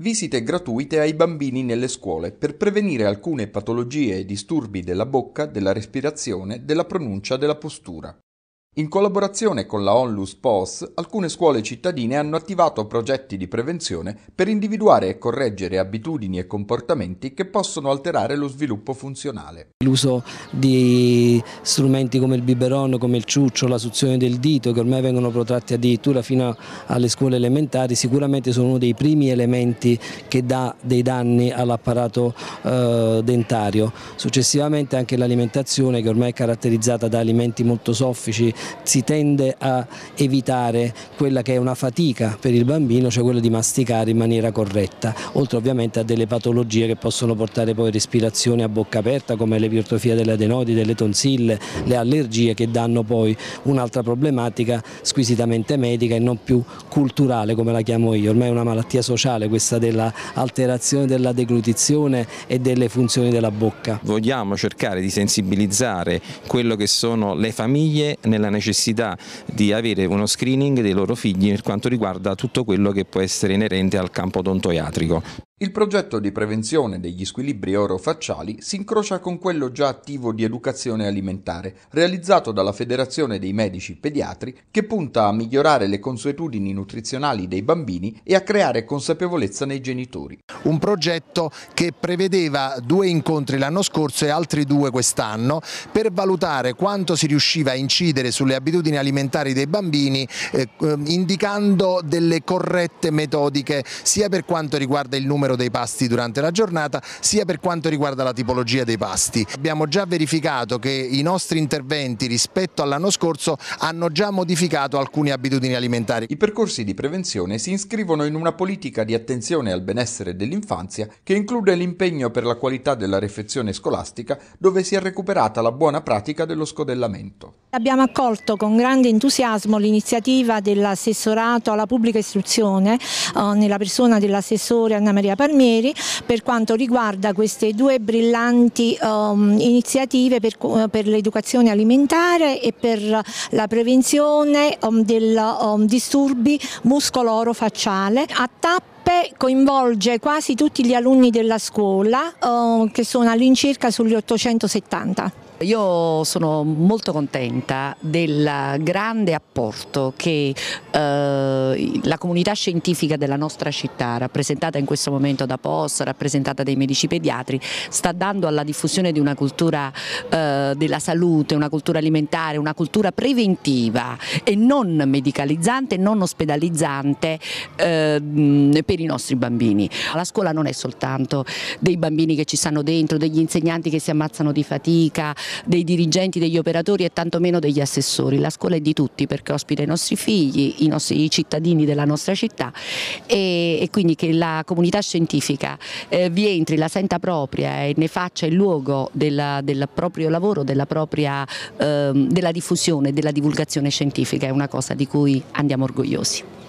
Visite gratuite ai bambini nelle scuole per prevenire alcune patologie e disturbi della bocca, della respirazione, della pronuncia, della postura. In collaborazione con la Onlus Pos, alcune scuole cittadine hanno attivato progetti di prevenzione per individuare e correggere abitudini e comportamenti che possono alterare lo sviluppo funzionale. L'uso di strumenti come il biberon, come il ciuccio, la suzione del dito, che ormai vengono protratti addirittura fino alle scuole elementari, sicuramente sono uno dei primi elementi che dà dei danni all'apparato eh, dentario. Successivamente anche l'alimentazione, che ormai è caratterizzata da alimenti molto soffici, si tende a evitare quella che è una fatica per il bambino, cioè quella di masticare in maniera corretta, oltre ovviamente a delle patologie che possono portare poi respirazione a bocca aperta come l'epirtrofia delle adenodi, delle tonsille, le allergie che danno poi un'altra problematica squisitamente medica e non più culturale come la chiamo io, ormai è una malattia sociale questa dell'alterazione della deglutizione e delle funzioni della bocca. Vogliamo cercare di sensibilizzare quello che sono le famiglie nella la necessità di avere uno screening dei loro figli per quanto riguarda tutto quello che può essere inerente al campo odontoiatrico. Il progetto di prevenzione degli squilibri orofacciali si incrocia con quello già attivo di educazione alimentare, realizzato dalla Federazione dei Medici Pediatri, che punta a migliorare le consuetudini nutrizionali dei bambini e a creare consapevolezza nei genitori. Un progetto che prevedeva due incontri l'anno scorso e altri due quest'anno per valutare quanto si riusciva a incidere sulle abitudini alimentari dei bambini eh, indicando delle corrette metodiche sia per quanto riguarda il numero numero dei pasti durante la giornata sia per quanto riguarda la tipologia dei pasti. Abbiamo già verificato che i nostri interventi rispetto all'anno scorso hanno già modificato alcune abitudini alimentari. I percorsi di prevenzione si iscrivono in una politica di attenzione al benessere dell'infanzia che include l'impegno per la qualità della refezione scolastica dove si è recuperata la buona pratica dello scodellamento. Abbiamo accolto con grande entusiasmo l'iniziativa dell'assessorato alla pubblica istruzione eh, nella persona dell'assessore Anna Maria Palmieri per quanto riguarda queste due brillanti ehm, iniziative per, l'educazione alimentare e per la prevenzione ehm, dei ehm, disturbi muscoloro-facciale a tappa coinvolge quasi tutti gli alunni della scuola che sono all'incirca sugli 870. Io sono molto contenta del grande apporto che eh, la comunità scientifica della nostra città, rappresentata in questo momento da POS, rappresentata dai medici pediatri, sta dando alla diffusione di una cultura eh, della salute, una cultura alimentare, una cultura preventiva e non medicalizzante, non ospedalizzante eh, per i nostri bambini. La scuola non è soltanto dei bambini che ci stanno dentro, degli insegnanti che si ammazzano di fatica, dei dirigenti, degli operatori e tantomeno degli assessori. La scuola è di tutti perché ospita i nostri figli, i, nostri, i cittadini della nostra città e, e, quindi che la comunità scientifica eh, vi entri, la senta propria e ne faccia il luogo della, del proprio lavoro, della, propria, eh, della diffusione, della divulgazione scientifica è una cosa di cui andiamo orgogliosi.